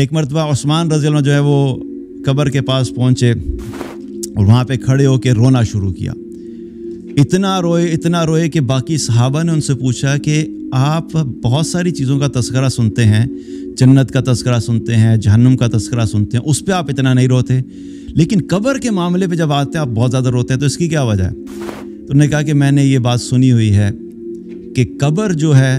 एक मरतबा उस्मान रजील जो है वो कब्र के पास पहुँचे और वहाँ पे खड़े होकर रोना शुरू किया इतना रोए इतना रोए कि बाकी सहाबा ने उनसे पूछा कि आप बहुत सारी चीज़ों का तस्करा सुनते हैं जन्नत का तस्करा सुनते हैं जहन्नुम का तस्करा सुनते हैं उस पर आप इतना नहीं रोते लेकिन कब्र के मामले पे जब आते हैं आप बहुत ज़्यादा रोते हैं तो इसकी क्या वजह है तो उन्होंने कहा कि मैंने ये बात सुनी हुई है कि कब्र जो है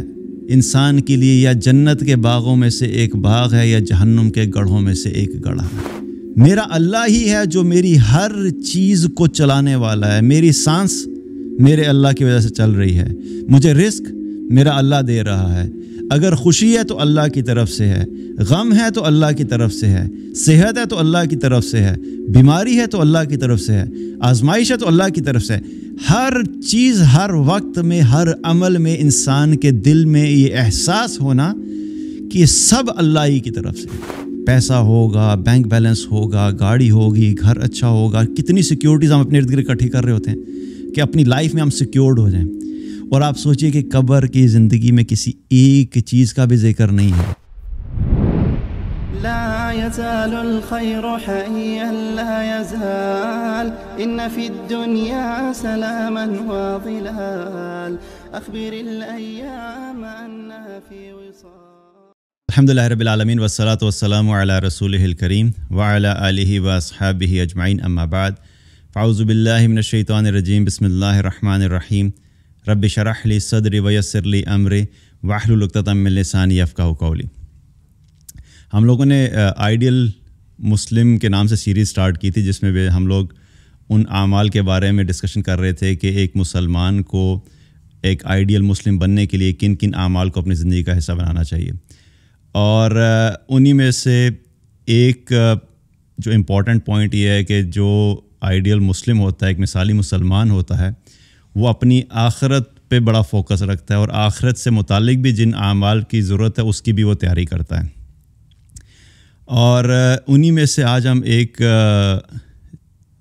इंसान के लिए या जन्नत के बागों में से एक बाग है या जहन्नुम के गढ़ों में से एक गढ़ा है मेरा अल्लाह ही है जो मेरी हर चीज़ को चलाने वाला है मेरी सांस मेरे अल्लाह की वजह से चल रही है मुझे रिस्क मेरा अल्लाह दे रहा है अगर खुशी है तो अल्लाह की तरफ से है गम है तो अल्लाह की तरफ से है सेहत है तो अल्लाह की तरफ से है बीमारी है तो अल्लाह की तरफ से है आजमाइश है तो अल्लाह की तरफ से है हर चीज़ हर वक्त में हर अमल में इंसान के दिल में ये एहसास होना कि सब अल्लाह ही की तरफ से है पैसा होगा बैंक बैलेंस होगा गाड़ी होगी घर अच्छा होगा कितनी सिक्योरिटीज़ हम अपने इर्द गिर्द इकट्ठी कर रहे होते हैं कि अपनी लाइफ में हम सिक्योर्ड हो जाएं और आप सोचिए कि कब्र की ज़िंदगी में किसी एक चीज़ का भी जिक्र नहीं है يزال الخير حيا لا يزال إن في الدنيا سلاما وظلال أخبر الأيام أنها في وصال الحمد لله رب العالمين والصلاة والسلام على رسوله الكريم وعلى آله وأصحابه أجمعين أما بعد فأعوذ بالله من الشيطان الرجيم بسم الله الرحمن الرحيم رب شرح لي صدري ويسر لي أمري واحلل لقطة من لساني يفقه قولي हम लोगों ने आइडियल मुस्लिम के नाम से सीरीज़ स्टार्ट की थी जिसमें हम लोग उन अमाल के बारे में डिस्कशन कर रहे थे कि एक मुसलमान को एक आइडियल मुस्लिम बनने के लिए किन किन अमाल को अपनी ज़िंदगी का हिस्सा बनाना चाहिए और उन्हीं में से एक जो इम्पोर्टेंट पॉइंट ये है कि जो आइडियल मुस्लिम होता है एक मिसाली मुसलमान होता है वो अपनी आखरत पे बड़ा फोकस रखता है और आखरत से मुतल भी जिन अमाल की ज़रूरत है उसकी भी वो तैयारी करता है और उन्हीं में से आज हम एक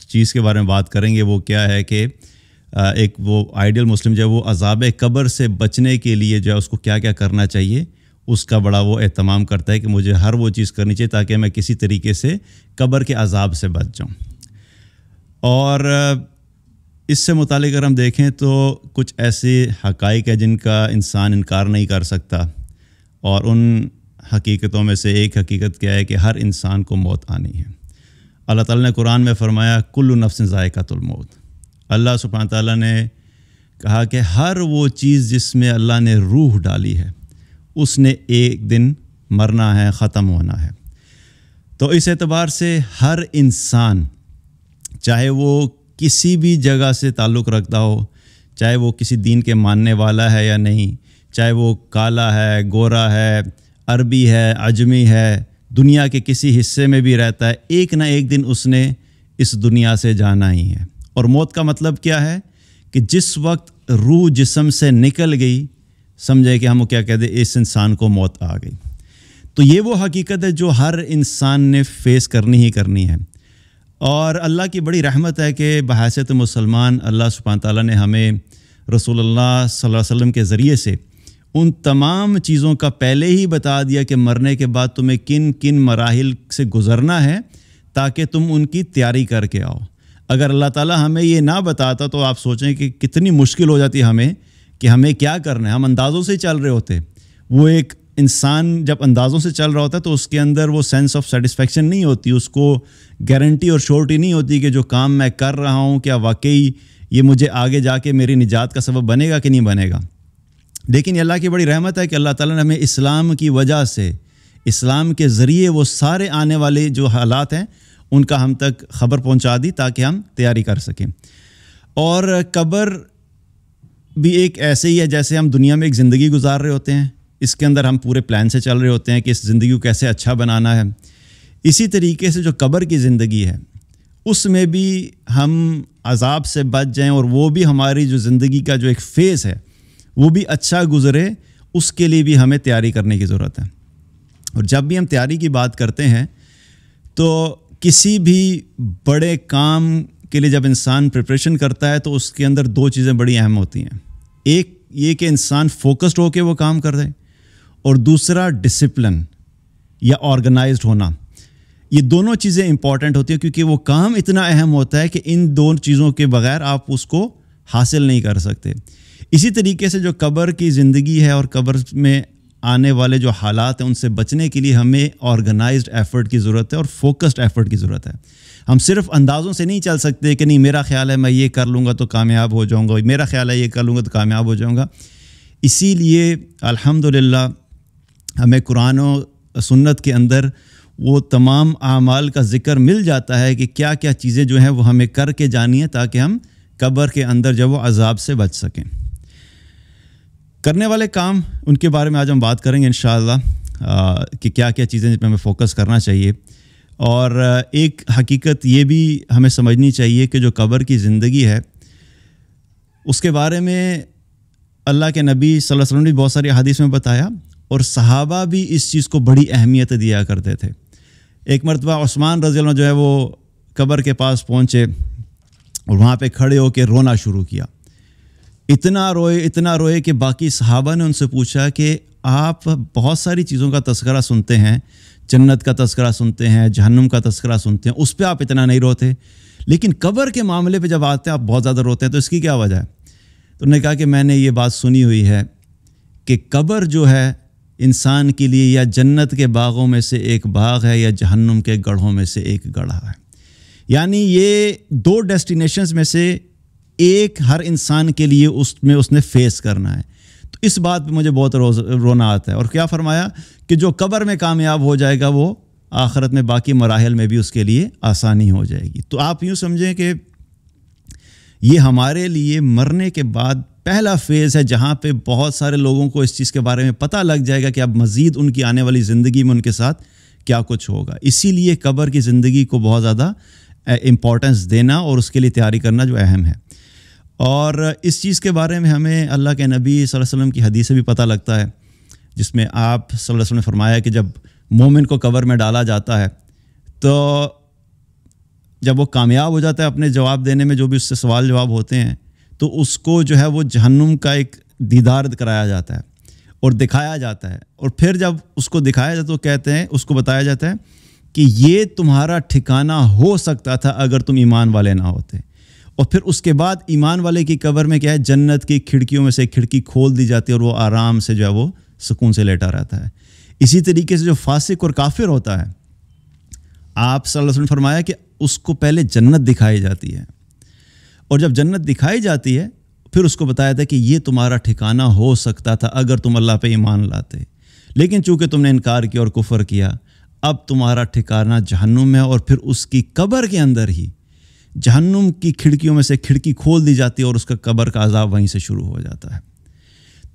चीज़ के बारे में बात करेंगे वो क्या है कि एक वो आइडियल मुस्लिम जो है वो अजाब कब्र से बचने के लिए जो है उसको क्या क्या करना चाहिए उसका बड़ा वो अहतमाम करता है कि मुझे हर वो चीज़ करनी चाहिए ताकि मैं किसी तरीके से कब्र के अजाब से बच जाऊँ और इससे मुतल अगर हम देखें तो कुछ ऐसे हक़ है जिनका इंसान इनकार नहीं कर सकता और उन हकीकतों में से एक हकीकत क्या है कि हर इंसान को मौत आनी है अल्लाह ताला ने कुरान में फरमाया कुल्लु नफ्स मौत अल्लाह सुबहान तला ने कहा कि हर वो चीज़ जिसमें अल्लाह ने रूह डाली है उसने एक दिन मरना है ख़त्म होना है तो इस एतबार से हर इंसान चाहे वो किसी भी जगह से ताल्लुक़ रखता हो चाहे वो किसी दीन के मानने वाला है या नहीं चाहे वो काला है गोरा है अरबी है अजमी है दुनिया के किसी हिस्से में भी रहता है एक ना एक दिन उसने इस दुनिया से जाना ही है और मौत का मतलब क्या है कि जिस वक्त रूह जिसम से निकल गई समझे कि हम क्या कहते इस इंसान को मौत आ गई तो ये वो हकीकत है जो हर इंसान ने फेस करनी ही करनी है और अल्लाह की बड़ी रहमत है कि बहसत मुसलमान अल्लाह सुबह ताली ने हमें रसूल अल्लाह वसम के ज़रिए से उन तमाम चीज़ों का पहले ही बता दिया कि मरने के बाद तुम्हें किन किन मराहल से गुज़रना है ताकि तुम उनकी तैयारी करके आओ अगर अल्लाह ताला हमें ये ना बताता तो आप सोचें कि कितनी मुश्किल हो जाती हमें कि हमें क्या करना है हम अंदाज़ों से चल रहे होते वो एक इंसान जब अंदाज़ों से चल रहा होता है तो उसके अंदर वो सेंस ऑफ सेटिस्फेक्शन नहीं होती उसको गारंटी और श्योरिटी नहीं होती कि जो काम मैं कर रहा हूँ क्या वाकई ये मुझे आगे जाके मेरी निजात का सबब बनेगा कि नहीं बनेगा लेकिन अल्लाह की बड़ी रहमत है कि अल्लाह ताला ने हमें इस्लाम की वजह से इस्लाम के ज़रिए वो सारे आने वाले जो हालात हैं उनका हम तक खबर पहुंचा दी ताकि हम तैयारी कर सकें और कब्र भी एक ऐसे ही है जैसे हम दुनिया में एक ज़िंदगी गुजार रहे होते हैं इसके अंदर हम पूरे प्लान से चल रहे होते हैं कि इस ज़िंदगी को कैसे अच्छा बनाना है इसी तरीके से जो कब्र की ज़िंदगी है उसमें भी हम अजाब से बच जाएं और वो भी हमारी जो ज़िंदगी का जो एक फ़ेज़ है वो भी अच्छा गुजरे उसके लिए भी हमें तैयारी करने की ज़रूरत है और जब भी हम तैयारी की बात करते हैं तो किसी भी बड़े काम के लिए जब इंसान प्रिपरेशन करता है तो उसके अंदर दो चीज़ें बड़ी अहम होती हैं एक ये कि इंसान फोकस्ड होकर वो काम कर रहे और दूसरा डिसिप्लिन या ऑर्गेनाइज होना ये दोनों चीज़ें इंपॉर्टेंट होती हैं क्योंकि वो काम इतना अहम होता है कि इन दोनों चीज़ों के बगैर आप उसको हासिल नहीं कर सकते इसी तरीके से जो कब्र की ज़िंदगी है और कब्र में आने वाले जो हालात हैं उनसे बचने के लिए हमें ऑर्गेनाइज्ड एफर्ट की ज़रूरत है और फोकस्ड एफर्ट की ज़रूरत है हम सिर्फ अंदाज़ों से नहीं चल सकते कि नहीं मेरा ख्याल है मैं ये कर लूँगा तो कामयाब हो जाऊँगा मेरा ख्याल है ये कर लूँगा तो कामयाब हो जाऊँगा इसीलिए अल्हम्दुलिल्लाह हमें कुरान और सुन्नत के अंदर वो तमाम आमाल का जिक्र मिल जाता है कि क्या क्या चीज़ें जो हैं वो हमें करके जानी है ताकि हम कब्र के अंदर जब वो अजाब से बच सकें करने वाले काम उनके बारे में आज हम बात करेंगे इन कि क्या क्या चीज़ें जिनपे हमें फोकस करना चाहिए और एक हकीकत ये भी हमें समझनी चाहिए कि जो क़बर की ज़िंदगी है उसके बारे में अल्लाह के नबी सल्लल्लाहु अलैहि वसल्लम ने बहुत सारी हदीस में बताया और सहाबा भी इस चीज़ को बड़ी अहमियत दिया करते थे एक मरतबा उस्मान रजील जो है वो कबर के पास पहुँचे और वहाँ पर खड़े होकर रोना शुरू किया इतना रोए इतना रोए कि बाकी सहाबा ने उनसे पूछा कि आप बहुत सारी चीज़ों का तस्करा सुनते हैं जन्नत का तस्करा सुनते हैं जहन्नुम का तस्करा सुनते हैं उस पर आप इतना नहीं रोते लेकिन कबर के मामले पर जब आते हैं आप बहुत ज़्यादा रोते हैं तो इसकी क्या वजह है तो उन्होंने कहा कि मैंने ये बात सुनी हुई है कि कबर जो है इंसान के लिए या जन्नत के बागों में से एक बाग है या जहन्नुम के गढ़ों में से एक गढ़ा है यानी ये दो डेस्टिनेशंस में से एक हर इंसान के लिए उसमें उसने फेस करना है तो इस बात पे मुझे बहुत रोज रोना आता है और क्या फरमाया कि जो क़बर में कामयाब हो जाएगा वो आखरत में बाकी मराहल में भी उसके लिए आसानी हो जाएगी तो आप यूँ समझें कि ये हमारे लिए मरने के बाद पहला फेज़ है जहाँ पे बहुत सारे लोगों को इस चीज़ के बारे में पता लग जाएगा कि अब मज़ीद उनकी आने वाली ज़िंदगी में उनके साथ क्या कुछ होगा इसीलिए क़बर की ज़िंदगी को बहुत ज़्यादा इम्पॉर्टेंस देना और उसके लिए तैयारी करना जो अहम है और इस चीज़ के बारे में हमें अल्लाह के नबी वसल्लम की हदीस से भी पता लगता है जिसमें आप वसल्लम ने फरमाया कि जब मोमिन को कवर में डाला जाता है तो जब वो कामयाब हो जाता है अपने जवाब देने में जो भी उससे सवाल जवाब होते हैं तो उसको जो है वो जहन्नुम का एक दीदार कराया जाता है और दिखाया जाता है और फिर जब उसको दिखाया जाता है तो कहते हैं उसको बताया जाता है कि ये तुम्हारा ठिकाना हो सकता था अगर तुम ईमान वाले ना होते और फिर उसके बाद ईमान वाले की कबर में क्या है जन्नत की खिड़कियों में से खिड़की खोल दी जाती है और वो आराम से जो है वो सुकून से लेटा रहता है इसी तरीके से जो फासिक और काफिर होता है आप सल्लल्लाहु अलैहि फरमाया कि उसको पहले जन्नत दिखाई जाती है और जब जन्नत दिखाई जाती है फिर उसको बताया था कि ये तुम्हारा ठिकाना हो सकता था अगर तुम अल्लाह पे ईमान लाते लेकिन चूंकि तुमने इनकार किया और कुफर किया अब तुम्हारा ठिकाना जहन्नुम है और फिर उसकी कब्र के अंदर ही जहन्नुम की खिड़कियों में से खिड़की खोल दी जाती है और उसका कबर का अजाब वहीं से शुरू हो जाता है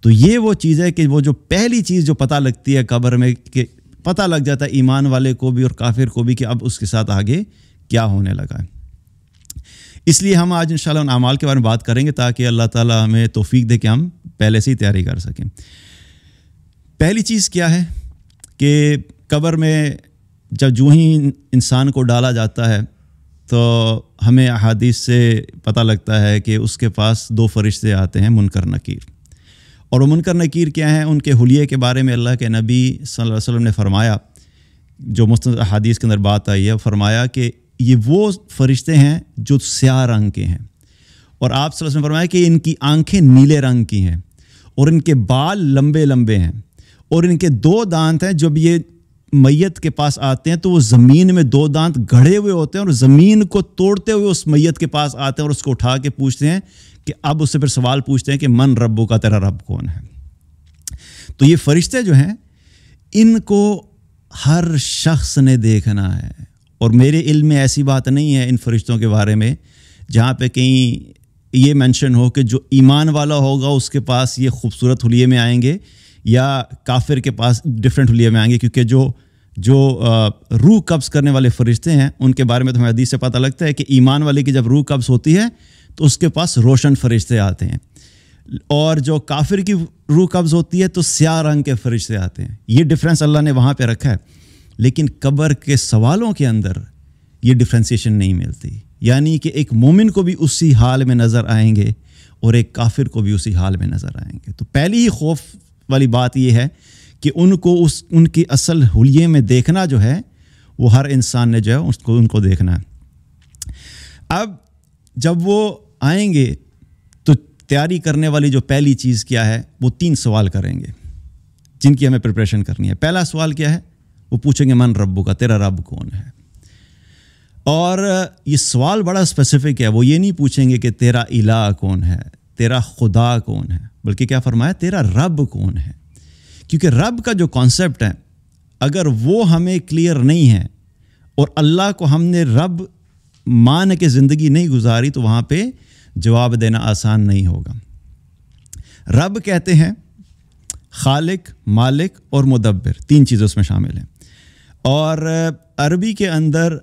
तो ये वो चीज़ है कि वो जो पहली चीज़ जो पता लगती है कबर में कि पता लग जाता है ईमान वाले को भी और काफिर को भी कि अब उसके साथ आगे क्या होने लगा है इसलिए हम आज इंशाल्लाह उन के बारे में बात करेंगे ताकि अल्लाह ताला हमें तोफीक दे कि हम पहले से ही तैयारी कर सकें पहली चीज़ क्या है कि कबर में जब जूँ ही इंसान को डाला जाता है तो हमें अहादीस से पता लगता है कि उसके पास दो फरिश्ते आते हैं मुनकर नकीर और वह मुनकर नकीर क्या हैं उनके हुलिये के बारे में अल्लाह के नबी सल्लल्लाहु अलैहि वसल्लम ने फरमाया जो मुस्त हदीस के अंदर बात आई है फरमाया कि ये वो फरिश्ते हैं जो स्या रंग के हैं और आप ने फरमाया कि इनकी आंखें नीले रंग की हैं और इनके बाल लंबे लंबे हैं और इनके दो दांत हैं जब ये मैयत के पास आते हैं तो वो ज़मीन में दो दांत गड़े हुए होते हैं और ज़मीन को तोड़ते हुए उस मैयत के पास आते हैं और उसको उठा के पूछते हैं कि अब उससे फिर सवाल पूछते हैं कि मन रब्बो का तेरा रब कौन है तो ये फरिश्ते जो हैं इनको हर शख्स ने देखना है और मेरे इल्म में ऐसी बात नहीं है इन फरिश्तों के बारे में जहाँ पर कहीं ये मैंशन हो कि जो ईमान वाला होगा उसके पास ये खूबसूरत हलिए में आएंगे या काफिर के पास डिफरेंट हुलिये में आएंगे क्योंकि जो जो रूह कब्ज़ करने वाले फरिश्ते हैं उनके बारे में तो हमें हदीस से पता लगता है कि ईमान वाले की जब रूह कब्ज़ होती है तो उसके पास रोशन फरिश्ते आते हैं और जो काफिर की रूह कब्ज़ होती है तो स्याह रंग के फरिश्ते आते हैं ये डिफरेंस अल्लाह ने वहाँ पर रखा है लेकिन कब्र के सवालों के अंदर ये डिफ्रेंसीशन नहीं मिलती यानी कि एक मोमिन को भी उसी हाल में नज़र आएंगे और एक काफिर को भी उसी हाल में नज़र आएंगे तो पहली ही खौफ वाली बात यह है कि उनको उस उनकी असल हुलिये में देखना जो है वो हर इंसान ने जो है उसको उनको देखना है अब जब वो आएंगे तो तैयारी करने वाली जो पहली चीज़ क्या है वो तीन सवाल करेंगे जिनकी हमें प्रिपरेशन करनी है पहला सवाल क्या है वो पूछेंगे मन रब्बू का तेरा रब कौन है और ये सवाल बड़ा स्पेसिफिक है वो ये नहीं पूछेंगे कि तेरा इला कौन है तेरा खुदा कौन है बल्कि क्या फरमाया तेरा रब कौन है क्योंकि रब का जो कॉन्सेप्ट है अगर वो हमें क्लियर नहीं है और अल्लाह को हमने रब मान के ज़िंदगी नहीं गुजारी तो वहाँ पे जवाब देना आसान नहीं होगा रब कहते हैं खालिक मालिक और मुदब्बर तीन चीज़ें उसमें शामिल हैं और अरबी के अंदर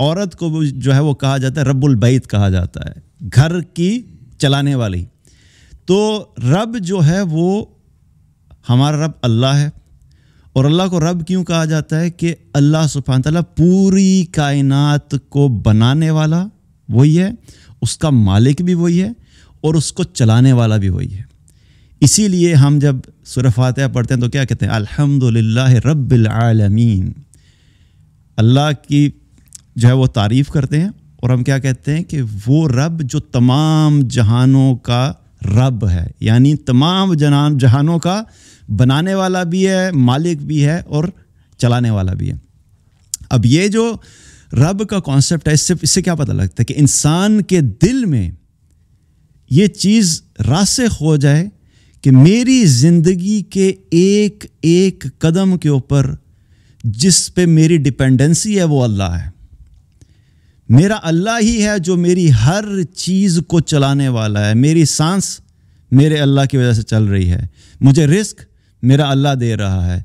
औरत को जो है वो कहा जाता है बैत कहा जाता है घर की चलाने वाली तो रब जो है वो हमारा रब अल्लाह है और अल्लाह को रब क्यों कहा जाता है कि अल्लाह सुफान तला पूरी कायनात को बनाने वाला वही है उसका मालिक भी वही है और उसको चलाने वाला भी वही है इसीलिए हम जब सुरफ़ात पढ़ते हैं तो क्या कहते हैं अल्हम्दुलिल्लाह रबालमीन अल्लाह की जो है वो तारीफ़ करते हैं और हम क्या कहते हैं कि वो रब जो तमाम जहानों का रब है यानी तमाम जनान जहानों का बनाने वाला भी है मालिक भी है और चलाने वाला भी है अब ये जो रब का कॉन्सेप्ट है इससे इससे क्या पता लगता है कि इंसान के दिल में ये चीज़ रासे हो जाए कि मेरी ज़िंदगी के एक एक कदम के ऊपर जिस पे मेरी डिपेंडेंसी है वो अल्लाह है मेरा अल्लाह ही है जो मेरी हर चीज़ को चलाने वाला है मेरी सांस मेरे अल्लाह की वजह से चल रही है मुझे रिस्क मेरा अल्लाह दे रहा है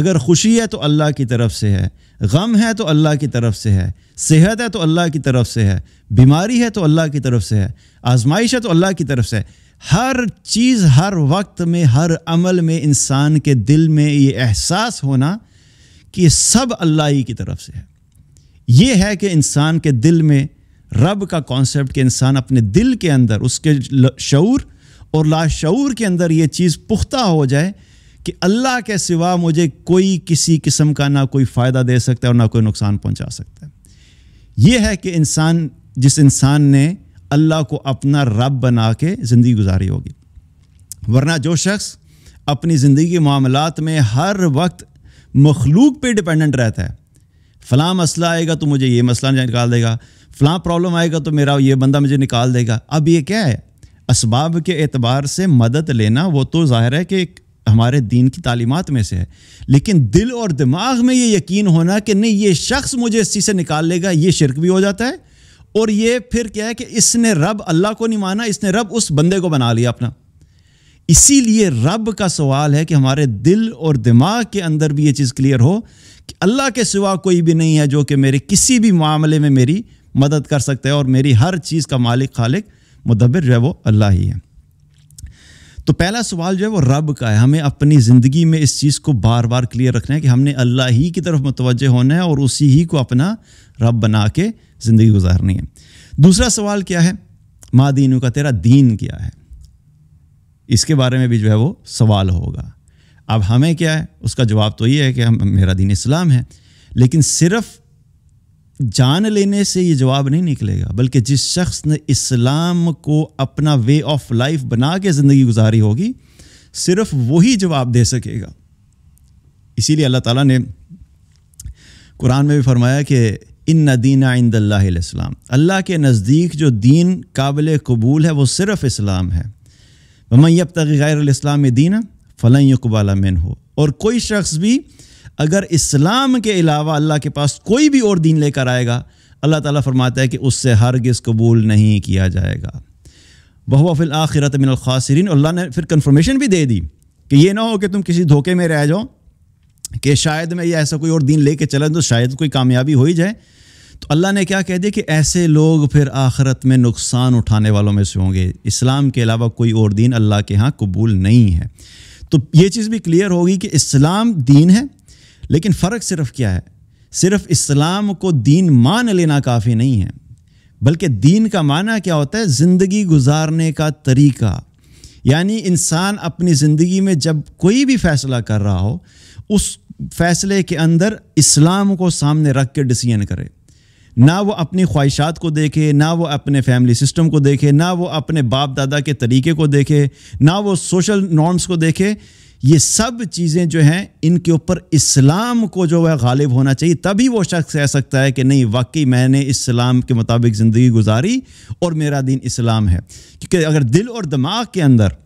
अगर खुशी है तो अल्लाह की तरफ से है गम है तो अल्लाह की तरफ से है सेहत है तो अल्लाह की तरफ से है बीमारी है तो अल्लाह की तरफ से है आजमाइश है तो अल्लाह की तरफ से है हर चीज़ हर वक्त में हर अमल में इंसान के दिल में ये एहसास होना कि सब अल्लाह ही की तरफ से है ये है कि इंसान के दिल में रब का कॉन्सेप्ट कि इंसान अपने दिल के अंदर उसके शूर और लाशूर के अंदर ये चीज़ पुख्ता हो जाए कि अल्लाह के सिवा मुझे कोई किसी किस्म का ना कोई फ़ायदा दे सकता है और ना कोई नुकसान पहुंचा सकता है ये है कि इंसान जिस इंसान ने अल्लाह को अपना रब बना के ज़िंदगी गुजारी होगी वरना जो शख्स अपनी ज़िंदगी के मामलात में हर वक्त मखलूक पर डिपेंडेंट रहता है फला मसला आएगा तो मुझे ये मसला निकाल देगा फला प्रॉब्लम आएगा तो मेरा ये बंदा मुझे निकाल देगा अब ये क्या है इसबाब के एतबार से मदद लेना वो तो ज़ाहिर है कि हमारे दीन की तालीमत में से है लेकिन दिल और दिमाग में ये यकीन होना कि नहीं ये शख्स मुझे इस चीज़ से निकाल लेगा ये शिरक भी हो जाता है और ये फिर क्या है कि इसने रब अल्लाह को नहीं माना इसने रब उस बंदे को बना लिया अपना इसीलिए रब का सवाल है कि हमारे दिल और दिमाग के अंदर भी ये चीज़ क्लियर हो अल्लाह के सिवा कोई भी नहीं है जो कि मेरे किसी भी मामले में मेरी मदद कर सकता है और मेरी हर चीज़ का मालिक खालिक मदबिर जो है वो अल्लाह ही है तो पहला सवाल जो है वो रब का है हमें अपनी ज़िंदगी में इस चीज़ को बार बार क्लियर रखना है कि हमने अल्लाह ही की तरफ मुतवजह होना है और उसी ही को अपना रब बना के ज़िंदगी गुजारनी है दूसरा सवाल क्या है माँ दीनू का तेरा दीन क्या है इसके बारे में भी जो है वो सवाल होगा अब हमें क्या है उसका जवाब तो ये है कि हम मेरा दीन इस्लाम है लेकिन सिर्फ जान लेने से ये जवाब नहीं निकलेगा बल्कि जिस शख्स ने इस्लाम को अपना वे ऑफ लाइफ बना के ज़िंदगी गुजारी होगी सिर्फ वही जवाब दे सकेगा इसीलिए अल्लाह ताला ने कुरान में भी फरमाया कि इन दीन इस्लाम अल्लाह के नज़दीक जो दीन काबिल कबूल है वो सिर्फ़ इस्लाम है अब तक गैर इस्लाम दीना फ़लाँ मैन हो और कोई शख्स भी अगर इस्लाम के अलावा अल्लाह के पास कोई भी और दीन लेकर आएगा अल्लाह ताला फरमाता है कि उससे हरगिज़ कबूल नहीं किया जाएगा बहुआ फिल आखिरत मिन अल्लाह ने फिर कन्फर्मेशन भी दे दी कि ये ना हो कि तुम किसी धोखे में रह जाओ कि शायद मैं ये ऐसा कोई और ले लेके चला तो शायद कोई कामयाबी हो ही जाए तो अल्लाह ने क्या कह दिया कि ऐसे लोग फिर आखरत में नुकसान उठाने वालों में से होंगे इस्लाम के अलावा कोई और दीन अल्लाह के यहाँ कबूल नहीं है तो ये चीज़ भी क्लियर होगी कि इस्लाम दीन है लेकिन फ़र्क सिर्फ क्या है सिर्फ इस्लाम को दीन मान लेना काफ़ी नहीं है बल्कि दीन का माना क्या होता है ज़िंदगी गुजारने का तरीका यानी इंसान अपनी ज़िंदगी में जब कोई भी फ़ैसला कर रहा हो उस फैसले के अंदर इस्लाम को सामने रख के डिसीजन करे ना वो अपनी ख्वाहिशात को देखे ना वो अपने फैमिली सिस्टम को देखे ना वो अपने बाप दादा के तरीके को देखे ना वो सोशल नॉर्म्स को देखे ये सब चीज़ें जो हैं इनके ऊपर इस्लाम को जो है गालिब होना चाहिए तभी वो शख्स कह सकता है कि नहीं वाकई मैंने इस्लाम के मुताबिक ज़िंदगी गुजारी और मेरा दीन इस्लाम है क्योंकि अगर दिल और दिमाग के अंदर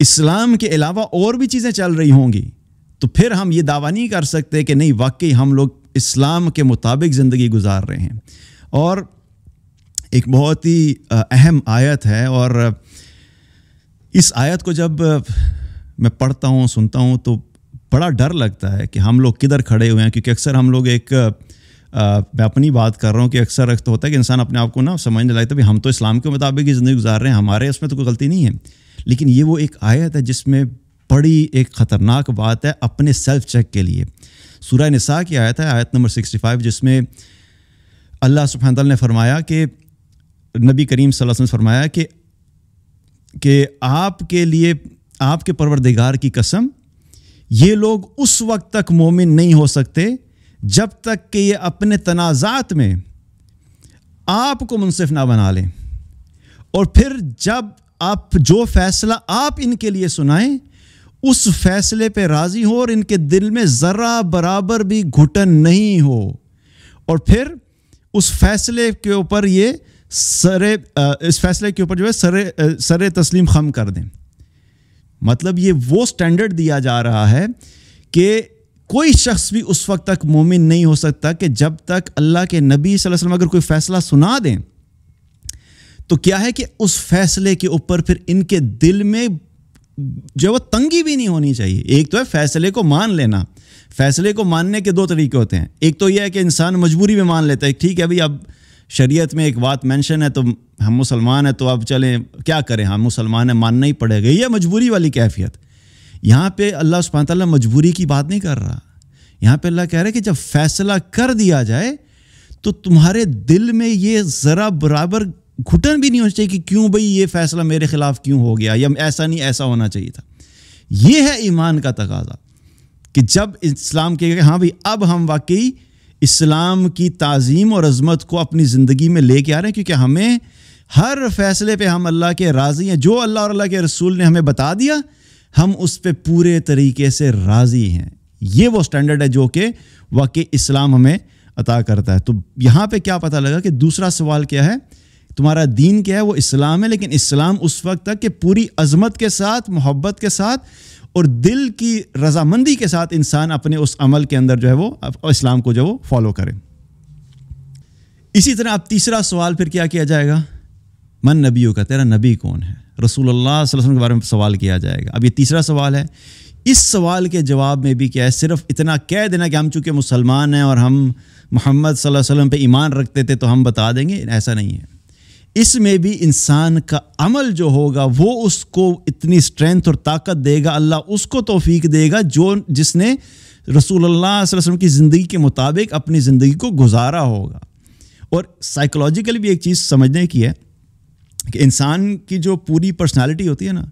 इस्लाम के अलावा और भी चीज़ें चल रही होंगी तो फिर हम ये दावा नहीं कर सकते कि नहीं वाकई हम लोग इस्लाम के मुताबिक ज़िंदगी गुजार रहे हैं और एक बहुत ही अहम आयत है और इस आयत को जब मैं पढ़ता हूँ सुनता हूँ तो बड़ा डर लगता है कि हम लोग किधर खड़े हुए हैं क्योंकि अक्सर हम लोग एक आ, मैं अपनी बात कर रहा हूँ कि अक्सर अक्सर तो होता है कि इंसान अपने आप को ना समझने लगता है हम तो इस्लाम के मुताबिक ही ज़िंदगी गुजार रहे हैं हमारे इसमें तो कोई गलती नहीं है लेकिन ये वो एक आयत है जिसमें बड़ी एक ख़तरनाक बात है अपने सेल्फ चेक के लिए सूर्य नसा की आयत है आयत नंबर सिक्सटी फाइव जिसमें अल्लाह सुबहानतल ने फरमाया कि नबी करीम वसल्लम ने फरमाया कि कि आपके लिए आपके परवरदिगार की कसम ये लोग उस वक्त तक मोमिन नहीं हो सकते जब तक कि ये अपने तनाज़ात में आपको मुनसिफ ना बना लें और फिर जब आप जो फैसला आप इनके लिए सुनाएं उस फैसले पे राजी हो और इनके दिल में ज़रा बराबर भी घुटन नहीं हो और फिर उस फैसले के ऊपर ये सरे इस फैसले के ऊपर जो है सरे सरे तस्लीम खम कर दें मतलब ये वो स्टैंडर्ड दिया जा रहा है कि कोई शख्स भी उस वक्त तक मोमिन नहीं हो सकता कि जब तक अल्लाह के नबी वसल्लम अगर कोई फ़ैसला सुना दें तो क्या है कि उस फैसले के ऊपर फिर इनके दिल में जो है तंगी भी नहीं होनी चाहिए एक तो है फैसले को मान लेना फैसले को मानने के दो तरीके होते हैं एक तो यह है कि इंसान मजबूरी में मान लेता है ठीक है भाई अब शरीयत में एक बात मेंशन है तो हम मुसलमान हैं तो अब चलें क्या करें हम मुसलमान हैं मानना ही पड़ेगा यह मजबूरी वाली कैफियत यहाँ पे अल्लाह सुबह तला मजबूरी की बात नहीं कर रहा यहाँ पे अल्लाह कह रहा है कि जब फैसला कर दिया जाए तो तुम्हारे दिल में ये ज़रा बराबर घुटन भी नहीं होनी चाहिए कि क्यों भाई ये फैसला मेरे खिलाफ क्यों हो गया या ऐसा नहीं ऐसा होना चाहिए था ये है ईमान का तकाजा कि जब इस्लाम के हाँ भाई अब हम वाकई इस्लाम की तज़ीम और अजमत को अपनी ज़िंदगी में लेके आ रहे हैं क्योंकि हमें हर फैसले पे हम अल्लाह के राज़ी हैं जो अल्लाह और अल्लाह के रसूल ने हमें बता दिया हम उस पर पूरे तरीके से राज़ी हैं ये वो स्टैंडर्ड है जो कि वाकई इस्लाम हमें अता करता है तो यहाँ पे क्या पता लगा कि दूसरा सवाल क्या है तुम्हारा दीन क्या है वो इस्लाम है लेकिन इस्लाम उस वक्त तक कि पूरी अजमत के साथ मोहब्बत के साथ और दिल की रजामंदी के साथ इंसान अपने उस अमल के अंदर जो है वो इस्लाम को जो वो फॉलो करें इसी तरह अब तीसरा सवाल फिर क्या किया जाएगा मन नबियों का तेरा नबी कौन है रसूल अल्लाह के बारे में सवाल किया जाएगा अब ये तीसरा सवाल है इस सवाल के जवाब में भी क्या है सिर्फ इतना कह देना कि हम चूँकि मुसलमान हैं और हम मोहम्मद वसल्लम पे ईमान रखते थे तो हम बता देंगे ऐसा नहीं है इसमें भी इंसान का अमल जो होगा वो उसको इतनी स्ट्रेंथ और ताकत देगा अल्लाह उसको तोफीक देगा जो जिसने रसूल वसल्लम की ज़िंदगी के मुताबिक अपनी ज़िंदगी को गुजारा होगा और साइकोलॉजिकली भी एक चीज़ समझने की है कि इंसान की जो पूरी पर्सनालिटी होती है ना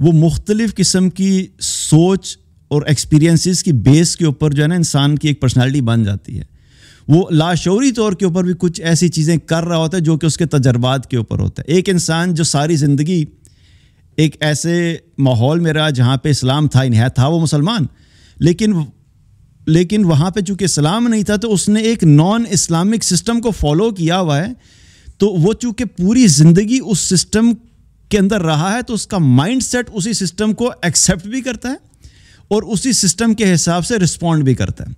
वो मुख्तलिफ़ किस्म की सोच और एक्सपीरियंसेस की बेस के ऊपर जो है ना इंसान की एक पर्सनालिटी बन जाती है वो लाशौरी तौर के ऊपर भी कुछ ऐसी चीज़ें कर रहा होता है जो कि उसके तजर्बात के ऊपर होता है एक इंसान जो सारी ज़िंदगी एक ऐसे माहौल में रहा जहाँ पे इस्लाम था ही नहीं था वो मुसलमान लेकिन लेकिन वहाँ पे चूँकि इस्लाम नहीं था तो उसने एक नॉन इस्लामिक सिस्टम को फॉलो किया हुआ है तो वो चूँकि पूरी ज़िंदगी उस सिस्टम के अंदर रहा है तो उसका माइंडसेट उसी सिस्टम को एक्सेप्ट भी करता है और उसी सिस्टम के हिसाब से रिस्पॉन्ड भी करता है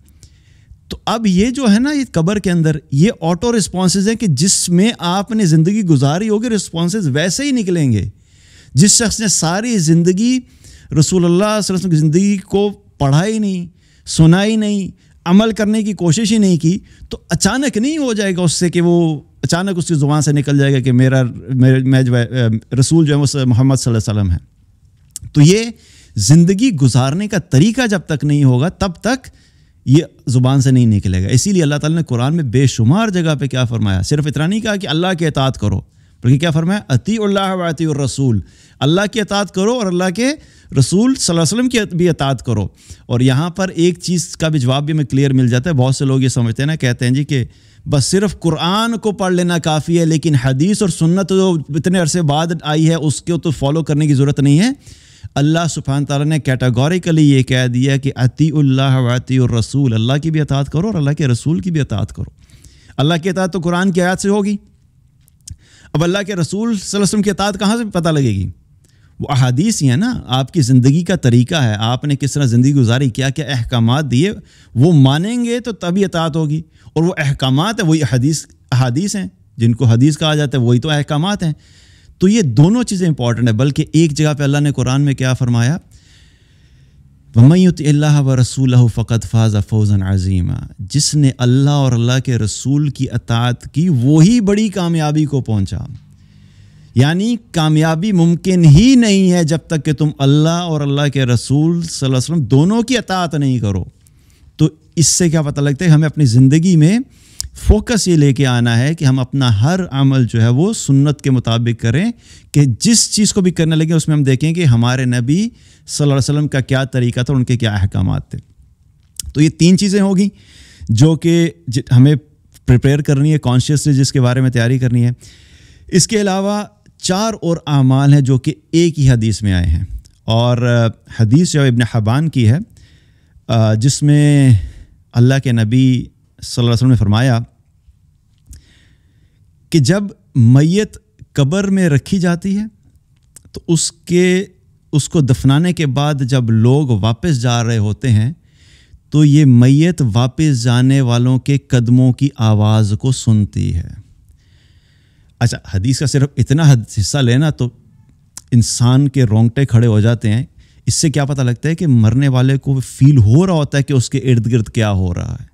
तो अब ये जो है ना ये कबर के अंदर ये ऑटो रिस्पॉन्सेज हैं कि जिसमें आपने ज़िंदगी गुजारी होगी रिस्पॉन्सेज वैसे ही निकलेंगे जिस शख्स ने सारी ज़िंदगी रसूल अल्लाह की ज़िंदगी को पढ़ा ही नहीं सुना ही नहीं अमल करने की कोशिश ही नहीं की तो अचानक नहीं हो जाएगा उससे कि वो अचानक उसकी ज़ुबान से निकल जाएगा कि मेरा मेरे मैं जो है रसूल जो है वो मोहम्मद वसल्लम है तो ये ज़िंदगी गुजारने का तरीका जब तक नहीं होगा तब तक ये ज़ुबान से नहीं निकलेगा इसीलिए अल्लाह ताला ने कुरान में बेशुमार जगह पे क्या फरमाया सिर्फ इतना नहीं कहा कि अल्लाह के अतात करो बल्कि क्या फरमाया अति अल्लाह व अति रसूल अल्लाह की अतात करो और अल्लाह के रसूल वसल्लम की भी अतात करो और यहाँ पर एक चीज़ का भी जवाब भी हमें क्लियर मिल जाता है बहुत से लोग ये समझते हैं ना कहते हैं जी कि बस सिर्फ कुरान को पढ़ लेना काफ़ी है लेकिन हदीस और सुन्नत जो तो इतने अरसे बाद आई है उसको तो फॉलो करने की ज़रूरत नहीं है अल्लाह सुबहान तला ने कैटागोरिकली ये कह दिया कि अतील्ला वाती रसूल अल्लाह की भी अतात करो और अल्लाह के रसूल की भी अतात करो अल्लाह की अतात तो कुरान की आयत से होगी अब अल्लाह के रसूल वसम की अतात कहाँ से पता लगेगी वो अहादीस ही है ना आपकी ज़िंदगी का तरीका है आपने किस तरह ज़िंदगी गुजारी क्या क्या अहकाम दिए वो मानेंगे तो तभी अतात होगी और वो अहकाम है वही हदीस अहादीस हैं जिनको हदीस कहा जाता है वही तो अहकाम हैं तो ये दोनों चीज़ें इंपॉर्टेंट है बल्कि एक जगह पे अल्लाह ने कुरान में क्या फरमाया वमैत व रसूल फ़कत फ़ाज़ फ़ौजन अजीमा जिसने अल्लाह और अल्लाह के रसूल की अतात की वही बड़ी कामयाबी को पहुंचा यानी कामयाबी मुमकिन ही नहीं है जब तक कि तुम अल्लाह और अल्लाह के रसूल वसल्लम दोनों की अतात नहीं करो तो इससे क्या पता लगता है हमें अपनी ज़िंदगी में फोकस ये लेके आना है कि हम अपना हर अमल जो है वो सुन्नत के मुताबिक करें कि जिस चीज़ को भी करने लगे उसमें हम देखें कि हमारे नबी सल्लल्लाहु अलैहि वसल्लम का क्या तरीका था उनके क्या अहकाम थे तो ये तीन चीज़ें होगी जो कि हमें प्रिपेयर करनी है कॉन्शियसली जिसके बारे में तैयारी करनी है इसके अलावा चार और अमाल हैं जो कि एक ही हदीस में आए हैं और हदीस जो इबन हबान की है जिसमें अल्लाह के नबी सल्लल्लाहु अलैहि वसल्लम ने फरमाया कि जब मैत कब्र में रखी जाती है तो उसके उसको दफनाने के बाद जब लोग वापस जा रहे होते हैं तो ये मैत वापस जाने वालों के कदमों की आवाज़ को सुनती है अच्छा हदीस का सिर्फ इतना हिस्सा लेना तो इंसान के रोंगटे खड़े हो जाते हैं इससे क्या पता लगता है कि मरने वाले को फील हो रहा होता है कि उसके इर्द गिर्द क्या हो रहा है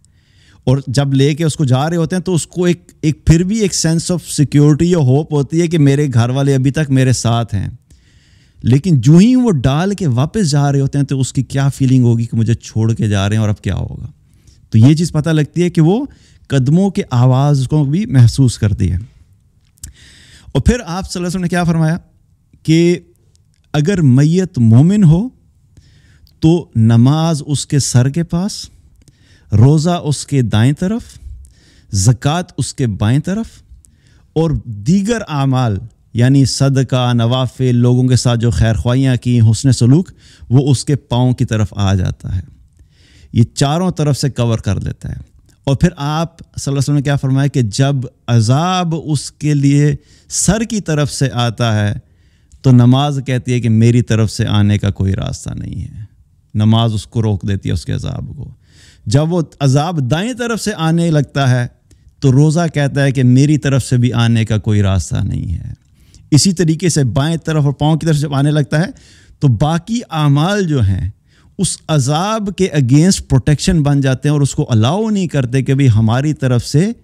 और जब लेके उसको जा रहे होते हैं तो उसको एक एक फिर भी एक सेंस ऑफ सिक्योरिटी या होप होती है कि मेरे घर वाले अभी तक मेरे साथ हैं लेकिन जो ही वो डाल के वापस जा रहे होते हैं तो उसकी क्या फीलिंग होगी कि मुझे छोड़ के जा रहे हैं और अब क्या होगा तो ये चीज़ पता लगती है कि वो कदमों के आवाज़ को भी महसूस करती है और फिर आप सल्लल्लाहु ने क्या फरमाया कि अगर मैत मोमिन हो तो नमाज उसके सर के पास रोज़ा उसके दाएं तरफ ज़क़़त उसके बाएं तरफ और दीगर आमाल यानी सदका नवाफ़े लोगों के साथ जो खैर ख्वाहियाँ की हसन सलूक वो उसके पाँव की तरफ आ जाता है ये चारों तरफ से कवर कर लेता है और फिर आप सल्लल्लाहु अलैहि वसल्लम ने क्या फरमाया कि जब अजाब उसके लिए सर की तरफ से आता है तो नमाज कहती है कि मेरी तरफ से आने का कोई रास्ता नहीं है नमाज उसको रोक देती है उसके अजाब को जब वो अजाब दाएं तरफ से आने लगता है तो रोज़ा कहता है कि मेरी तरफ से भी आने का कोई रास्ता नहीं है इसी तरीके से बाएं तरफ और पाँव की तरफ जब आने लगता है तो बाकी आमाल जो हैं उस अजाब के अगेंस्ट प्रोटेक्शन बन जाते हैं और उसको अलाउ नहीं करते कि भाई हमारी तरफ से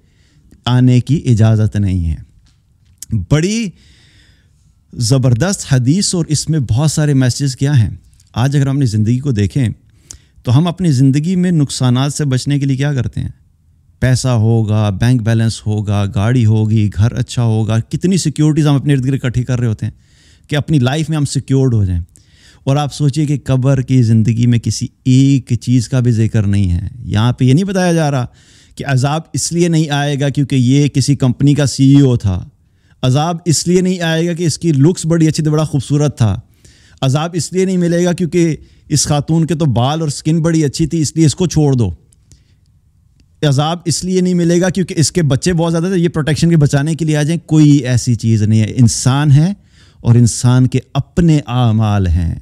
आने की इजाज़त नहीं है बड़ी ज़बरदस्त हदीस और इसमें बहुत सारे मैसेज क्या हैं आज अगर हमने ज़िंदगी को देखें तो हम अपनी ज़िंदगी में नुकसान से बचने के लिए क्या करते हैं पैसा होगा बैंक बैलेंस होगा गाड़ी होगी घर अच्छा होगा कितनी सिक्योरिटीज़ हम अपने इर्द गिर्द इकट्ठी कर रहे होते हैं कि अपनी लाइफ में हम सिक्योर्ड हो जाएं और आप सोचिए कि कब्र की ज़िंदगी में किसी एक चीज़ का भी जिक्र नहीं है यहाँ पे ये नहीं बताया जा रहा कि अजाब इसलिए नहीं आएगा क्योंकि ये किसी कंपनी का सीईओ e था अजाब इसलिए नहीं आएगा कि इसकी लुक्स बड़ी अच्छी थी बड़ा खूबसूरत था अजाब इसलिए नहीं मिलेगा क्योंकि इस खातून के तो बाल और स्किन बड़ी अच्छी थी इसलिए इसको छोड़ दो अजाब इसलिए नहीं मिलेगा क्योंकि इसके बच्चे बहुत ज़्यादा थे ये प्रोटेक्शन के बचाने के लिए आ जाएं कोई ऐसी चीज़ नहीं है इंसान है और इंसान के अपने आमाल हैं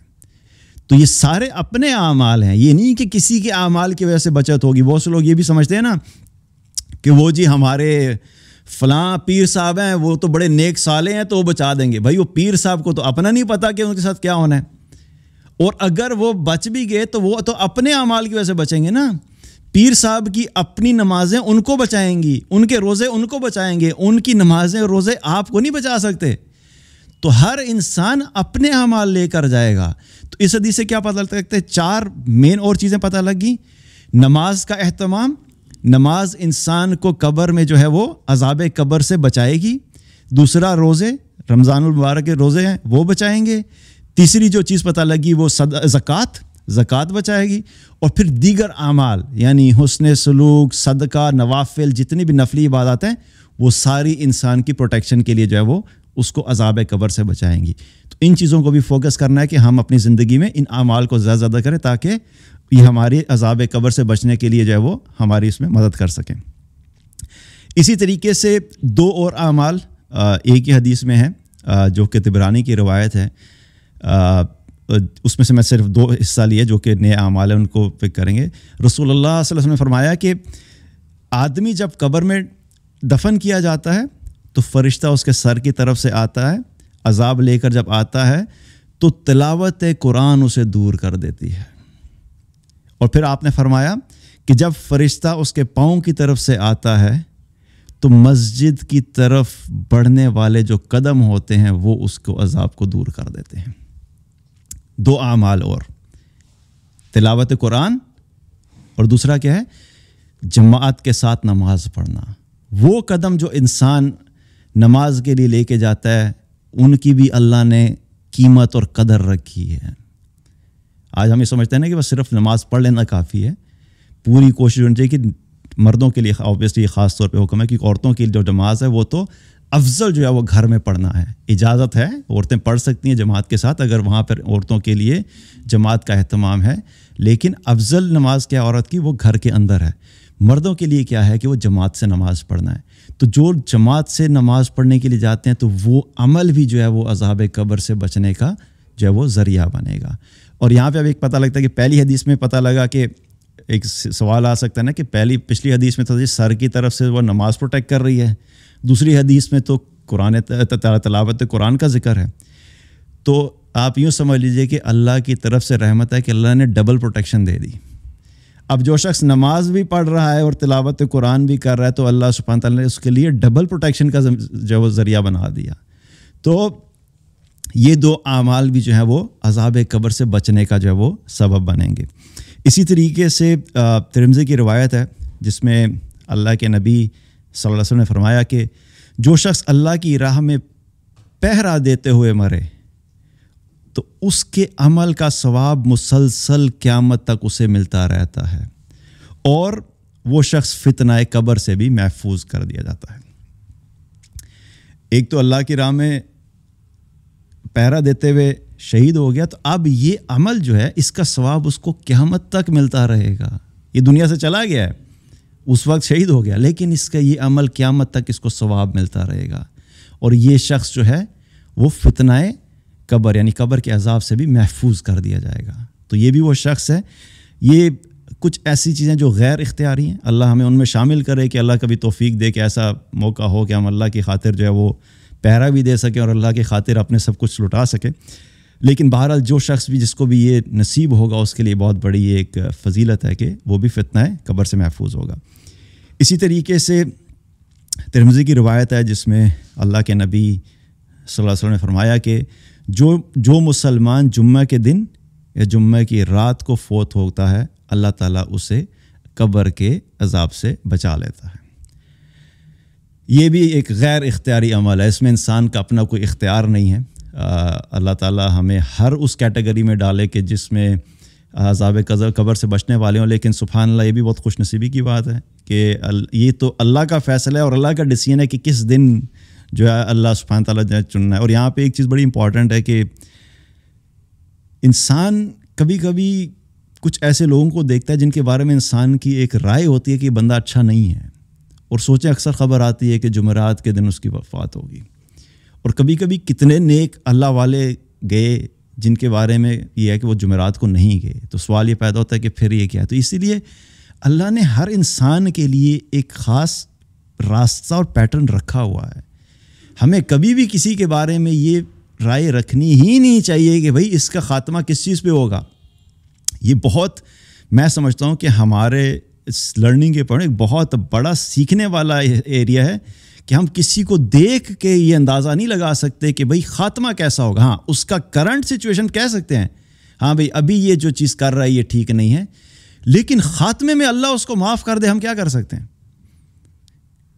तो ये सारे अपने आमाल हैं ये नहीं कि किसी के आमाल की वजह से बचत होगी बहुत से लोग ये भी समझते हैं ना कि वो जी हमारे फलां पीर साहब हैं वो तो बड़े नेक साले हैं तो वो बचा देंगे भाई वो पीर साहब को तो अपना नहीं पता कि उनके साथ क्या होना है और अगर वो बच भी गए तो वो तो अपने अमाल की वजह से बचेंगे ना पीर साहब की अपनी नमाजें उनको बचाएंगी उनके रोज़े उनको बचाएंगे उनकी नमाजें रोज़े आपको नहीं बचा सकते तो हर इंसान अपने अमाल लेकर जाएगा तो इस हदी से क्या पता लग सकते चार मेन और चीज़ें पता लगी नमाज का अहतमाम नमाज इंसान को कब्र में जो है वो अजाब कब्र से बचाएगी दूसरा रोज़े रमज़ानमबारक के रोज़े हैं वो बचाएंगे तीसरी जो चीज़ पता लगी वो ज़क़़त ज़क़़त बचाएगी और फिर दीगर आमाल यानी हसन सलूक सदका नवाफिल जितनी भी नफली इबादत हैं वो सारी इंसान की प्रोटेक्शन के लिए जो है वो उसको अजाब कबर से बचाएंगी तो इन चीज़ों को भी फोकस करना है कि हम अपनी ज़िंदगी में इन अमाल को ज़्यादा ज़्यादा करें ताकि ये हमारे अजाब कबर से बचने के लिए जो है वो हमारी इसमें मदद कर सकें इसी तरीके से दो और अमाल एक ही हदीस में है जो कि तिबरानी की रवायत है उसमें से मैं सिर्फ दो हिस्सा लिए जो कि नए अमाल हैं उनको पिक करेंगे रसूल ने फरमाया कि आदमी जब कबर में दफन किया जाता है तो फरिश्ता उसके सर की तरफ से आता है अजाब लेकर जब आता है तो तिलावत कुरान उसे दूर कर देती है और फिर आपने फरमाया कि जब फरिश्ता उसके पाँव की तरफ से आता है तो मस्जिद की तरफ बढ़ने वाले जो कदम होते हैं वो उसको अजाब को दूर कर देते हैं दो आमाल और तिलावत कुरान और दूसरा क्या है जमात के साथ नमाज पढ़ना वो कदम जो इंसान नमाज के लिए लेके जाता है उनकी भी अल्लाह ने कीमत और कदर रखी है आज हम ये समझते हैं ना कि बस सिर्फ नमाज पढ़ लेना काफ़ी है पूरी कोशिश होनी चाहिए कि मर्दों के लिए ऑब्वियसली ख़ास तौर पे हुक्म है कि औरतों की जो नमाज है वो तो अफजल जो है वो घर में पढ़ना है इजाज़त है औरतें पढ़ सकती हैं जमात के साथ अगर वहाँ पर औरतों के लिए जमात का अहतमाम है लेकिन अफजल नमाज क्या औरत की वो घर के अंदर है मर्दों के लिए क्या है कि वो जमात से नमाज़ पढ़ना है तो जो जमात से नमाज़ पढ़ने के लिए जाते हैं तो वो अमल भी जो है वो अजाब कब्र से बचने का जो है वो ज़रिया बनेगा और यहाँ पे अब एक पता लगता है कि पहली हदीस में पता लगा कि एक सवाल आ सकता है ना कि पहली पिछली हदीस में तो सर की तरफ से वह नमाज प्रोटेक्ट कर रही है दूसरी हदीस में तो कुरान तलावत कुरान का जिक्र है तो आप यूँ समझ लीजिए कि अल्लाह की तरफ से रहमत है कि अल्लाह ने डबल प्रोटेक्शन दे दी अब जो शख्स नमाज भी पढ़ रहा है और तिलावत कुरान भी कर रहा है तो अल्लाह सुबहान तला ने उसके लिए डबल प्रोटेक्शन का जो वो ज़रिया बना दिया तो ये दो आमाल भी जो है वो अजाब क़बर से बचने का जो है वो सबब बनेंगे इसी तरीके से तिरमज़े की रवायत है जिसमें अल्लाह के नबी वसल्लम ने फरमाया कि जो शख्स अल्लाह की राह में पहरा देते हुए मरे तो उसके अमल का सवाब मुसलसल क़्यामत तक उसे मिलता रहता है और वो शख्स फितना कब्र से भी महफूज कर दिया जाता है एक तो अल्लाह की राह में पहरा देते हुए शहीद हो गया तो अब ये अमल जो है इसका सवाब उसको क्यामत तक मिलता रहेगा ये दुनिया से चला गया है उस वक्त शहीद हो गया लेकिन इसका ये अमल क्यामत तक इसको सवाब मिलता रहेगा और ये शख्स जो है वो फितनाए कब्र यानी कब्र के अजाब से भी महफूज कर दिया जाएगा तो ये भी वो शख्स है ये कुछ ऐसी चीज़ें जो गैर इख्तियारी हैं अल्लाह हमें उनमें शामिल करे कि अल्लाह कभी तोफ़ी दे कि ऐसा मौका हो कि हम अल्लाह की खातिर जो है वो पहरा भी दे सकें और अल्लाह की खातिर अपने सब कुछ लुटा सकें लेकिन बहरहाल जो शख्स भी जिसको भी ये नसीब होगा उसके लिए बहुत बड़ी एक फजीलत है कि वो भी फितना है कब्र से महफूज होगा इसी तरीके से तिरमजी की रवायत है जिसमें अल्लाह के नबी वसल्लम ने फरमाया कि जो जो मुसलमान जुम्मे के दिन या जुम्मे की रात को फोत होता है अल्लाह ताला उसे कब्र के अजाब से बचा लेता है ये भी एक गैर इख्तियारी अमल है इसमें इंसान का अपना कोई इख्तियार नहीं है अल्लाह ताला हमें हर उस कैटेगरी में डाले कि जिसमें अजाब कज़र कब्र से बचने वाले हों लेकिन सुबहान अल्लाह ये भी बहुत खुशनसीबी की बात है कि ये तो अल्लाह का फ़ैसला है और अल्लाह का डिसीजन है कि किस दिन जो है अल्लाह सुबहान तला ने चुनना है और यहाँ पे एक चीज़ बड़ी इंपॉर्टेंट है कि इंसान कभी कभी कुछ ऐसे लोगों को देखता है जिनके बारे में इंसान की एक राय होती है कि बंदा अच्छा नहीं है और सोचें अक्सर खबर आती है कि जुमेरात के दिन उसकी वफात होगी और कभी कभी कितने नेक अल्लाह वाले गए जिनके बारे में ये है कि वो जुमेरात को नहीं गए तो सवाल ये पैदा होता है कि फिर ये क्या है तो इसीलिए अल्लाह ने हर इंसान के लिए एक ख़ास रास्ता और पैटर्न रखा हुआ है हमें कभी भी किसी के बारे में ये राय रखनी ही नहीं चाहिए कि भाई इसका ख़ात्मा किस चीज़ पे होगा ये बहुत मैं समझता हूँ कि हमारे इस लर्निंग के पॉइंट एक बहुत बड़ा सीखने वाला एरिया है कि हम किसी को देख के ये अंदाज़ा नहीं लगा सकते कि भाई ख़ात्मा कैसा होगा हाँ उसका करंट सिचुएशन कह सकते हैं हाँ भाई अभी ये जो चीज़ कर रहा है ये ठीक नहीं है लेकिन ख़ात्मे में अल्लाह उसको माफ़ कर दे हम क्या कर सकते हैं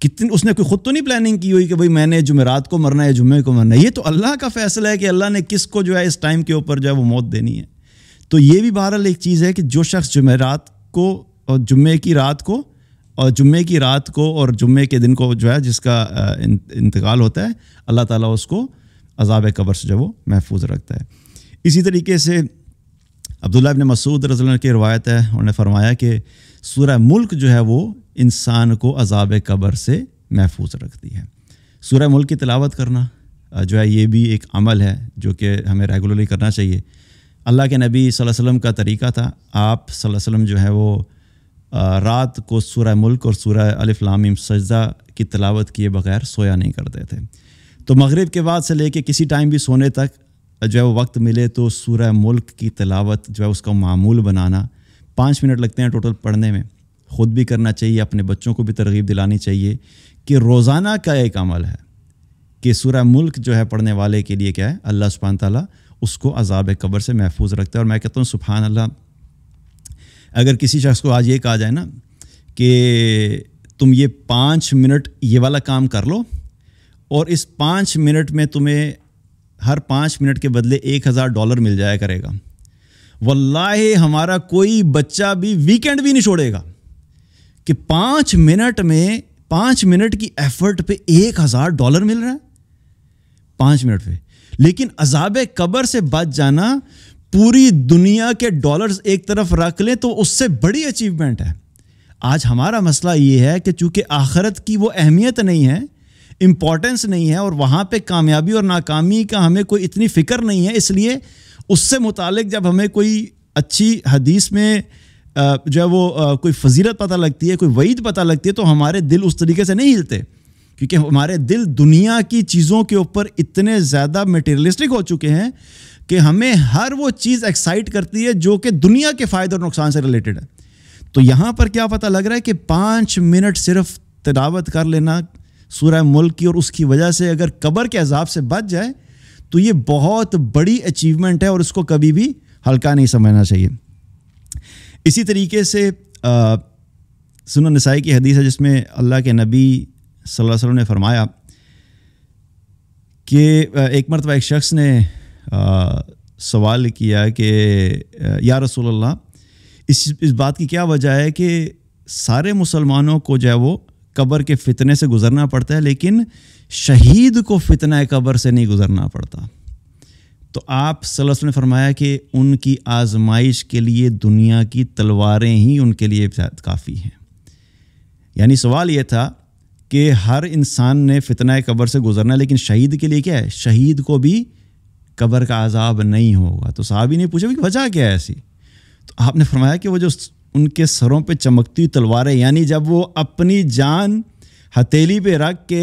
कितनी उसने कोई खुद तो नहीं प्लानिंग की हुई कि भाई मैंने जुमेरात को मरना है जुमे को मरना है ये तो अल्लाह का फैसला है कि अल्लाह ने किस को जो है इस टाइम के ऊपर जो है वो मौत देनी है तो ये भी बहरहाल एक चीज़ है कि जो शख्स जुमेरात को और जुमे की रात को और जुम्मे की रात को और जुम्मे के दिन को जो है जिसका इंतकाल होता है अल्लाह ताला उसको अजाब कबर से जो वो महफूज रखता है इसी तरीके से अब्दुल्ला इबन मसूद रजल की रवायत है उन्होंने फरमाया कि सूर्य मुल्क जो है वो इंसान को अजाब कबर से महफूज रखती है सूर्य मुल्क की तलावत करना जो है ये भी एक अमल है जो कि हमें रेगुलरली करना चाहिए अल्लाह के नबी सल्लल्लाहु अलैहि वसल्लम का तरीका था आप सल्लल्लाहु अलैहि वसल्लम जो है वो रात को सूर्य मुल्क और सूर्य अलिफ्लामिम सजदा की तलावत किए बगैर सोया नहीं करते थे तो मगरिब के बाद से लेके किसी टाइम भी सोने तक जो है वो वक्त मिले तो सूर्य मुल्क की तलावत जो है उसका मामूल बनाना पाँच मिनट लगते हैं टोटल पढ़ने में ख़ुद भी करना चाहिए अपने बच्चों को भी तरगीब दिलानी चाहिए कि रोज़ाना का एक अमल है कि सूर्य मुल्क जो है पढ़ने वाले के लिए क्या है अल्लाह सुबहान तला उसको अजाब कब्र से महफूज रखता है और मैं कहता हूँ सुबहान अल्लाह अगर किसी शख्स को आज ये कहा जाए ना कि तुम ये पाँच मिनट ये वाला काम कर लो और इस पाँच मिनट में तुम्हें हर पाँच मिनट के बदले एक हज़ार डॉलर मिल जाया करेगा वल्लाह हमारा कोई बच्चा भी वीकेंड भी नहीं छोड़ेगा कि पांच मिनट में पांच मिनट की एफर्ट पे एक हज़ार डॉलर मिल रहा है पांच मिनट पे लेकिन अजाब कबर से बच जाना पूरी दुनिया के डॉलर्स एक तरफ रख लें तो उससे बड़ी अचीवमेंट है आज हमारा मसला ये है कि चूंकि आखरत की वो अहमियत नहीं है इम्पॉर्टेंस नहीं है और वहाँ पे कामयाबी और नाकामी का हमें कोई इतनी फ़िक्र नहीं है इसलिए उससे मुतल जब हमें कोई अच्छी हदीस में जो है वो कोई फजीरत पता लगती है कोई वईद पता लगती है तो हमारे दिल उस तरीके से नहीं हिलते क्योंकि हमारे दिल दुनिया की चीज़ों के ऊपर इतने ज़्यादा मटेरियलिस्टिक हो चुके हैं कि हमें हर वो चीज़ एक्साइट करती है जो कि दुनिया के फ़ायदे और नुकसान से रिलेटेड है तो यहाँ पर क्या पता लग रहा है कि पाँच मिनट सिर्फ तलावत कर लेना सूर्य मुल्क की और उसकी वजह से अगर कबर के अजाब से बच जाए तो ये बहुत बड़ी अचीवमेंट है और इसको कभी भी हल्का नहीं समझना चाहिए इसी तरीके से सुन नसाई की हदीस है जिसमें अल्लाह के नबी सल्लल्लाहु अलैहि वसल्लम ने फरमाया कि एक मरतबा एक शख्स ने आ, सवाल किया कि या रसूल अल्लाह इस इस बात की क्या वजह है कि सारे मुसलमानों को जो है वो कब्र के फितने से गुजरना पड़ता है लेकिन शहीद को फितना कब्र से नहीं गुजरना पड़ता तो आप सल्लल्लाहु ने फरमाया कि उनकी आजमाइश के लिए दुनिया की तलवारें ही उनके लिए काफ़ी हैं यानी सवाल यह था कि हर इंसान ने फितना कब्र से गुजरना लेकिन शहीद के लिए क्या है शहीद को भी कब्र का आज़ाब नहीं होगा तो ही ने पूछा कि वजह क्या है ऐसी तो आपने फरमाया कि वो जो उनके सरों पे चमकती तलवारें यानी जब वो अपनी जान हथेली पे रख के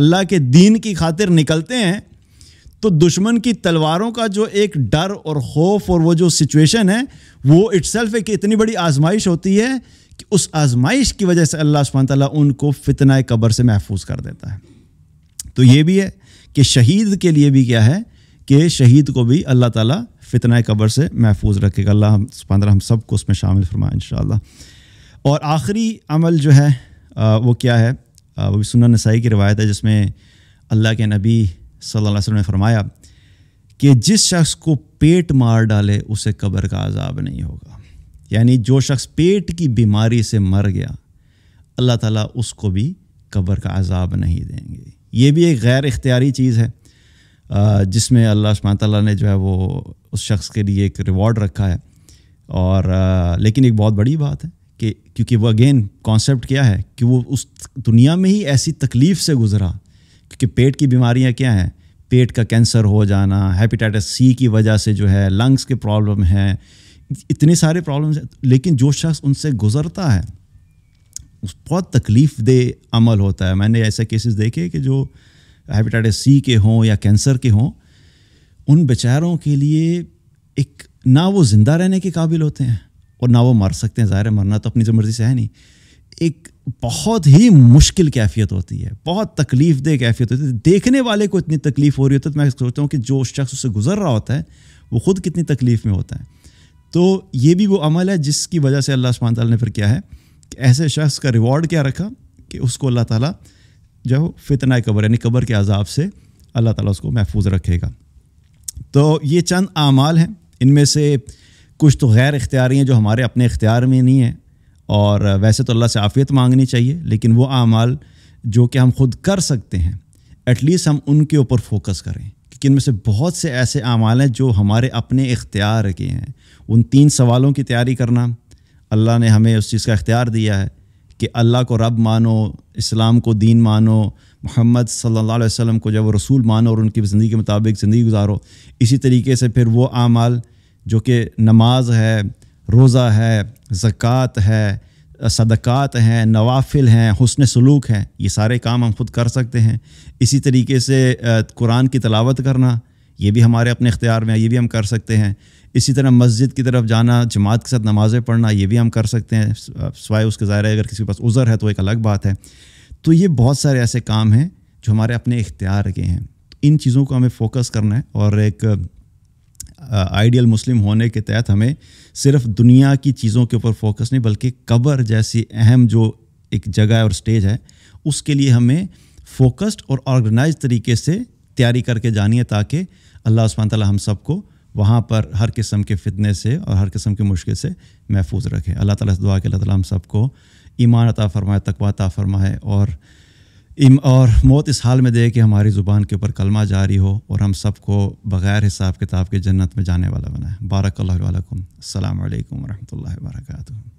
अल्लाह के दीन की खातिर निकलते हैं तो दुश्मन की तलवारों का जो एक डर और खौफ और वो जो सिचुएशन है वो सेल्फ एक इतनी बड़ी आजमाइश होती है कि उस आजमाइश की वजह से अल्लाह सुबह ताली उनको फितना कब्र से महफूज कर देता है तो ये भी है कि शहीद के लिए भी क्या है कि शहीद को भी अल्लाह ताला फितना कब्र से महफूज रखेगा अल्लाह हम सुबह हम सबको उसमें शामिल फरमाएँ इन और आखिरी अमल जो है वो क्या है वो भी सुना नसाई की रवायत है जिसमें अल्लाह के नबी सल्लल्लाहु अलैहि वसल्लम ने फरमाया कि जिस शख्स को पेट मार डाले उसे कब्र का अजाब नहीं होगा यानी जो शख्स पेट की बीमारी से मर गया अल्लाह ताला उसको भी कब्र का अजाब नहीं देंगे ये भी एक गैर इख्तियारी चीज़ है जिसमें अल्लाह सुबह ने जो है वो उस शख्स के लिए एक रिवॉर्ड रखा है और लेकिन एक बहुत बड़ी बात है कि क्योंकि वो अगेन कॉन्सेप्ट क्या है कि वो उस दुनिया में ही ऐसी तकलीफ़ से गुज़रा कि पेट की बीमारियाँ क्या हैं पेट का कैंसर हो जाना हेपेटाइटिस सी की वजह से जो है लंग्स के प्रॉब्लम हैं इतने सारे प्रॉब्लम्स हैं लेकिन जो शख्स उनसे गुज़रता है उस बहुत तकलीफ दे अमल होता है मैंने ऐसे केसेस देखे कि जो हेपेटाइटिस सी के हों या कैंसर के हों उन बेचारों के लिए एक ना वो ज़िंदा रहने के काबिल होते हैं और ना वो मर सकते हैं ज़ाहिर मरना तो अपनी मर्ज़ी से है नहीं एक बहुत ही मुश्किल कैफियत होती है बहुत तकलीफ दे कैफियत होती है देखने वाले को इतनी तकलीफ हो रही होती है तो मैं सोचता हूँ कि जो शख्स उससे गुजर रहा होता है वो ख़ुद कितनी तकलीफ़ में होता है तो ये भी वो अमल है जिसकी वजह से अल्लाह सुबहान ने फिर किया है कि ऐसे शख्स का रिवॉर्ड क्या रखा कि उसको अल्लाह ताला जो फितना कबर यानी कबर के अजाब से अल्लाह ताला उसको महफूज रखेगा तो ये चंद आमाल हैं इनमें से कुछ तो गैर इख्तियारी हैं जो हमारे अपने इख्तियार में नहीं है और वैसे तो अल्लाह से आफ़ियत मांगनी चाहिए लेकिन वो अमाल जो कि हम खुद कर सकते हैं एटलीस्ट हम उनके ऊपर फोकस करें क्योंकि इनमें से बहुत से ऐसे अमाल हैं जो हमारे अपने इख्तियार के हैं उन तीन सवालों की तैयारी करना अल्लाह ने हमें उस चीज़ का इख्तियार दिया है कि अल्लाह को रब मानो इस्लाम को दीन मानो मोहम्मद सल्लल्लाहु अलैहि वसल्लम को जब रसूल मानो और उनकी ज़िंदगी के मुताबिक ज़िंदगी गुजारो इसी तरीके से फिर वो अमाल जो कि नमाज है रोज़ा है ज़क़़त है सदक़ात हैं नवाफिल हैं हसन सलूक हैं ये सारे काम हम खुद कर सकते हैं इसी तरीके से कुरान की तलावत करना ये भी हमारे अपने इख्तियार में है ये भी हम कर सकते हैं इसी तरह मस्जिद की तरफ जाना जमात के साथ नमाज़ें पढ़ना ये भी हम कर सकते हैं सवाए उसके ज़ाहिर अगर किसी के पास उज़र है तो एक अलग बात है तो ये बहुत सारे ऐसे काम हैं जो हमारे अपने इख्तियार के हैं इन चीज़ों को हमें फोकस करना है और एक आइडियल मुस्लिम होने के तहत हमें सिर्फ दुनिया की चीज़ों के ऊपर फोकस नहीं बल्कि कबर जैसी अहम जो एक जगह और स्टेज है उसके लिए हमें फोकस्ड और ऑर्गेनाइज तरीके से तैयारी करके जानी है ताकि अल्लाह सुबह ताली हम सबको वहाँ पर हर किस्म के फितने से और हर किस्म की मुश्किल से महफूज रखें अल्लाह ताला दुआ के अल्लाह ताला हम सबको ईमान अता फरमाए तकवा फरमाए और इम और मौत इस हाल में दे कि हमारी ज़ुबान के ऊपर कलमा जारी हो और हम सबको बग़ैर हिसाब किताब के जन्नत में जाने वाला बनाए बारक अल्लाम अल्लाम वरहमल वर्का